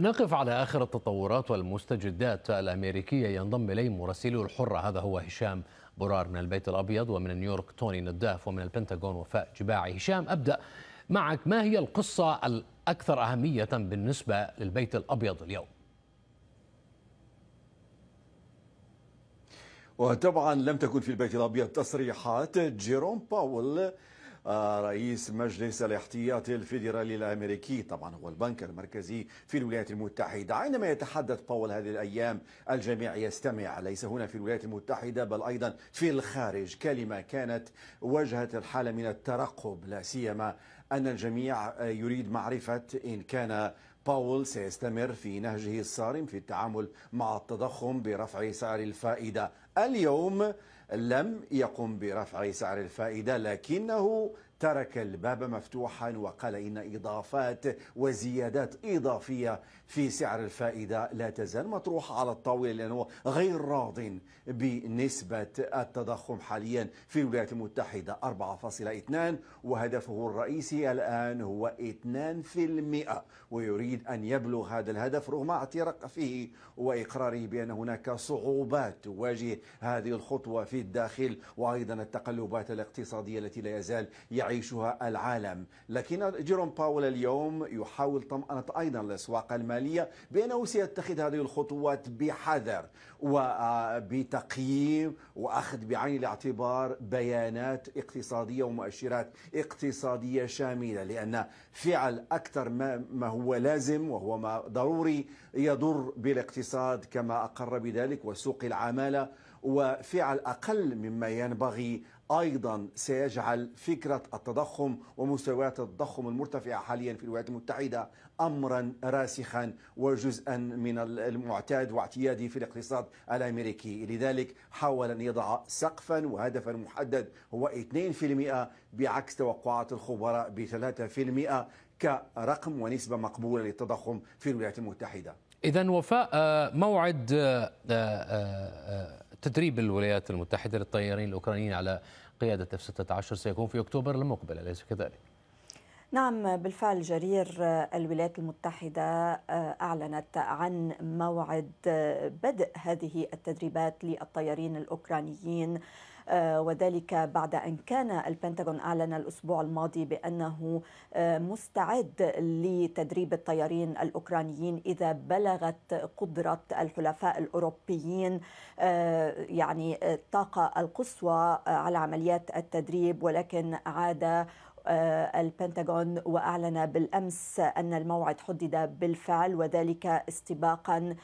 نقف على آخر التطورات والمستجدات الأمريكية ينضم إلي مراسلي الحرة هذا هو هشام برار من البيت الأبيض ومن نيويورك توني نداف ومن البنتاغون وفاء جباعي هشام أبدأ معك ما هي القصة الأكثر أهمية بالنسبة للبيت الأبيض اليوم وطبعا لم تكن في البيت الابيض تصريحات جيروم باول رئيس مجلس الاحتياطي الفيدرالي الامريكي طبعا هو البنك المركزي في الولايات المتحده عندما يتحدث باول هذه الايام الجميع يستمع ليس هنا في الولايات المتحده بل ايضا في الخارج كلمه كانت واجهت الحاله من الترقب لا سيما ان الجميع يريد معرفه ان كان باول سيستمر في نهجه الصارم في التعامل مع التضخم برفع سعر الفائده اليوم لم يقم برفع سعر الفائده لكنه ترك الباب مفتوحا وقال إن إضافات وزيادات إضافية في سعر الفائدة لا تزال مطروحة على الطاولة لأنه غير راض بنسبة التضخم حاليا في الولايات المتحدة 4.2 وهدفه الرئيسي الآن هو 2% ويريد أن يبلغ هذا الهدف رغم فيه وإقراره بأن هناك صعوبات تواجه هذه الخطوة في الداخل وأيضا التقلبات الاقتصادية التي لا يزال يعني يعيشها العالم لكن جيروم باول اليوم يحاول طمأنة أيضا الأسواق المالية بأنه سيتخذ هذه الخطوات بحذر وبتقييم آه، وأخذ بعين الاعتبار بيانات اقتصادية ومؤشرات اقتصادية شاملة لأن فعل أكثر ما هو لازم وهو ما ضروري يضر بالاقتصاد كما أقر بذلك وسوق العمالة وفعل أقل مما ينبغي ايضا سيجعل فكره التضخم ومستويات التضخم المرتفعه حاليا في الولايات المتحده امرا راسخا وجزءا من المعتاد واعتيادي في الاقتصاد الامريكي، لذلك حاول ان يضع سقفا وهدفا محدد هو 2% بعكس توقعات الخبراء ب 3% كرقم ونسبه مقبوله للتضخم في الولايات المتحده. اذا وفاء آه، موعد آه، آه، تدريب الولايات المتحدة للطيارين الأوكرانيين على قيادة F-16 سيكون في أكتوبر المقبل أليس كذلك؟ نعم بالفعل جرير آه، الولايات المتحدة آه، أعلنت عن موعد آه، بدء هذه التدريبات للطيارين الأوكرانيين وذلك بعد أن كان البنتاغون أعلن الأسبوع الماضي بأنه مستعد لتدريب الطيارين الأوكرانيين إذا بلغت قدرة الحلفاء الأوروبيين يعني الطاقة القصوى على عمليات التدريب ولكن عاد آه، البنتاغون واعلن بالامس ان الموعد حدد بالفعل وذلك استباقا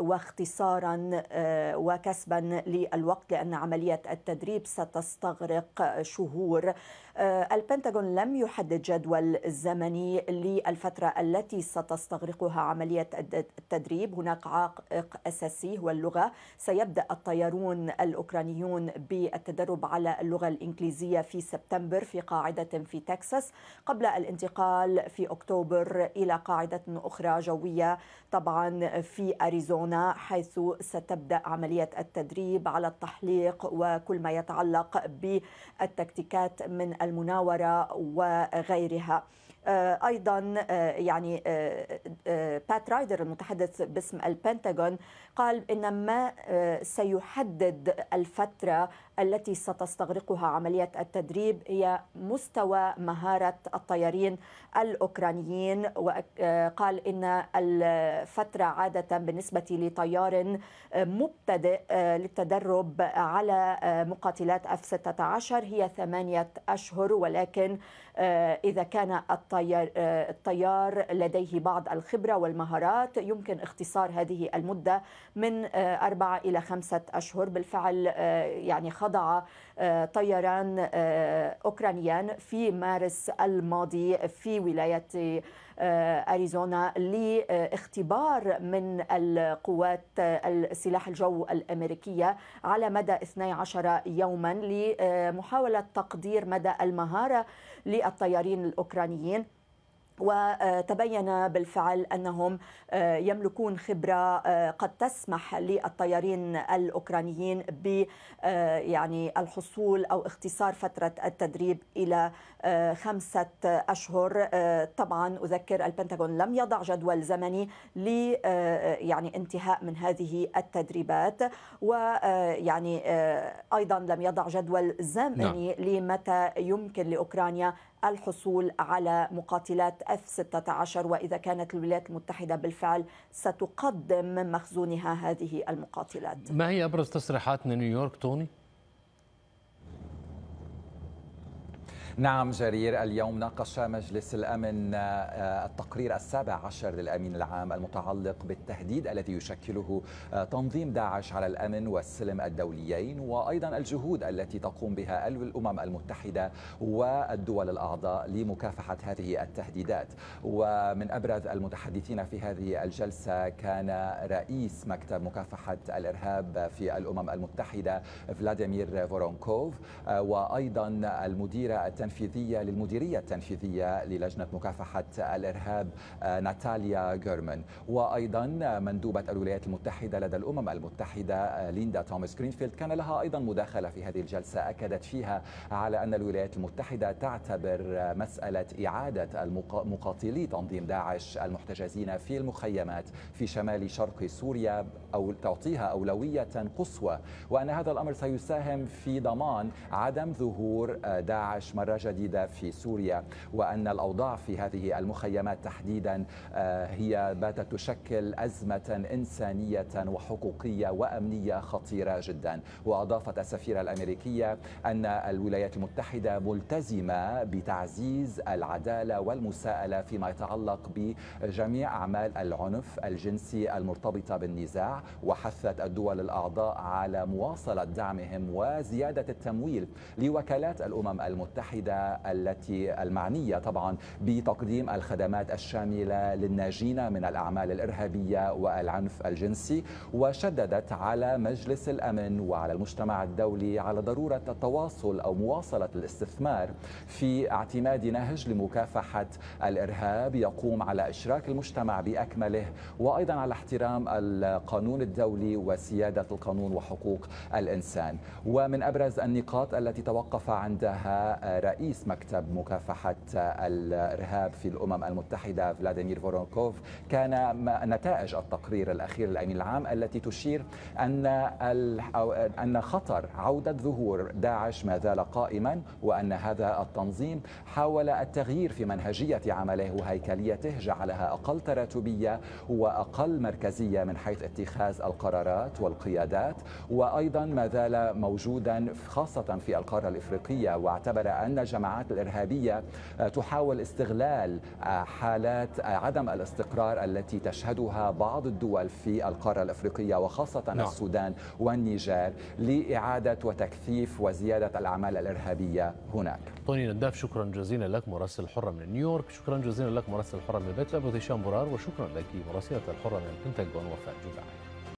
واختصارا آه، وكسبا للوقت لان عمليه التدريب ستستغرق شهور. آه، البنتاغون لم يحدد جدول زمني للفتره التي ستستغرقها عمليه التدريب، هناك عائق اساسي هو اللغه، سيبدا الطيارون الاوكرانيون بالتدرب على اللغه الانجليزيه في سبتمبر في قاعده في تكساس قبل الانتقال في أكتوبر إلى قاعدة أخرى جوية طبعا في أريزونا حيث ستبدأ عملية التدريب على التحليق وكل ما يتعلق بالتكتيكات من المناورة وغيرها آه، ايضا آه، يعني بات آه، رايدر المتحدث باسم البنتاغون قال ان ما سيحدد الفتره التي ستستغرقها عملية التدريب هي مستوى مهارة الطيارين الأوكرانيين وقال آه، إن الفترة عادة بالنسبة لطيار مبتدئ آه، للتدرب على آه، مقاتلات اف 16 هي ثمانية أشهر ولكن إذا كان الطيار, الطيار لديه بعض الخبرة والمهارات يمكن اختصار هذه المدة من أربعة إلى خمسة أشهر بالفعل يعني خاصة خضع آه، طيران آه، أوكرانيان في مارس الماضي في ولاية آه، أريزونا لاختبار من القوات السلاح الجو الأمريكية على مدى 12 يوما لمحاولة تقدير مدى المهارة للطيارين الأوكرانيين وتبين بالفعل انهم آه، يملكون خبره آه، قد تسمح للطيارين الاوكرانيين ب آه، يعني الحصول او اختصار فتره التدريب الى خمسه اشهر طبعا اذكر البنتاغون لم يضع جدول زمني ل يعني انتهاء من هذه التدريبات ويعني ايضا لم يضع جدول نعم. زمني لمتى يمكن لاوكرانيا الحصول على مقاتلات اف 16 واذا كانت الولايات المتحده بالفعل ستقدم من مخزونها هذه المقاتلات. ما هي ابرز تصريحات نيويورك توني؟ نعم جرير اليوم ناقش مجلس الأمن آه، آه، التقرير السابع عشر للأمين العام المتعلق بالتهديد الذي يشكله آه، تنظيم داعش على الأمن والسلم الدوليين وأيضا الجهود التي تقوم بها الأمم المتحدة والدول الأعضاء لمكافحة هذه التهديدات ومن أبرز المتحدثين في هذه الجلسة كان رئيس مكتب مكافحة الإرهاب في الأمم المتحدة فلاديمير فورونكوف وأيضا المديرة التنفيذية للمديرية التنفيذية للجنة مكافحة الإرهاب آه، ناتاليا جيرمان وأيضا مندوبة الولايات المتحدة لدى الأمم المتحدة آه، ليندا توماس جرينفيلد كان لها أيضا مداخلة في هذه الجلسة أكدت فيها على أن الولايات المتحدة تعتبر آه، مسألة إعادة مقاتلي تنظيم داعش المحتجزين في المخيمات في شمال شرق سوريا أو تعطيها أولوية قصوى وأن هذا الأمر سيساهم في ضمان عدم ظهور داعش مرة جديده في سوريا وان الاوضاع في هذه المخيمات تحديدا آه، هي باتت تشكل ازمه انسانيه وحقوقيه وامنيه خطيره جدا واضافت السفيره الامريكيه ان الولايات المتحده ملتزمه بتعزيز العداله والمساءله فيما يتعلق بجميع اعمال العنف الجنسي المرتبطه بالنزاع وحثت الدول الاعضاء على مواصله دعمهم وزياده التمويل لوكالات الامم المتحده الجديدة التي المعنية طبعا بتقديم الخدمات الشاملة للناجين من الأعمال الإرهابية والعنف الجنسي وشددت على مجلس الأمن وعلى المجتمع الدولي على ضرورة التواصل أو مواصلة الاستثمار في اعتماد نهج لمكافحة الإرهاب يقوم على إشراك المجتمع بأكمله وأيضا على احترام القانون الدولي وسيادة القانون وحقوق الإنسان ومن أبرز النقاط التي توقف عندها رئيس رئيس مكتب مكافحة الإرهاب في الأمم المتحدة فلاديمير فورونكوف كان نتائج التقرير الأخير للأمين العام التي تشير أن أن خطر عودة ظهور داعش ما زال قائما وأن هذا التنظيم حاول التغيير في منهجية عمله وهيكليته جعلها أقل تراتبية وأقل مركزية من حيث اتخاذ القرارات والقيادات وأيضا ما زال موجودا خاصة في القارة الإفريقية واعتبر أن بأن الجماعات الإرهابية آه، تحاول استغلال آه، حالات آه، عدم الاستقرار التي تشهدها بعض الدول في القارة الأفريقية وخاصة نعم. السودان والنيجر لإعادة وتكثيف وزيادة الأعمال الإرهابية هناك طوني نداف شكرا جزيلا لك مراسل الحرة من نيويورك شكرا جزيلا لك مراسل الحرة من بيت لابد هشام برار وشكرا لك مراسلة الحرة من البنتاغون وفاء جبعان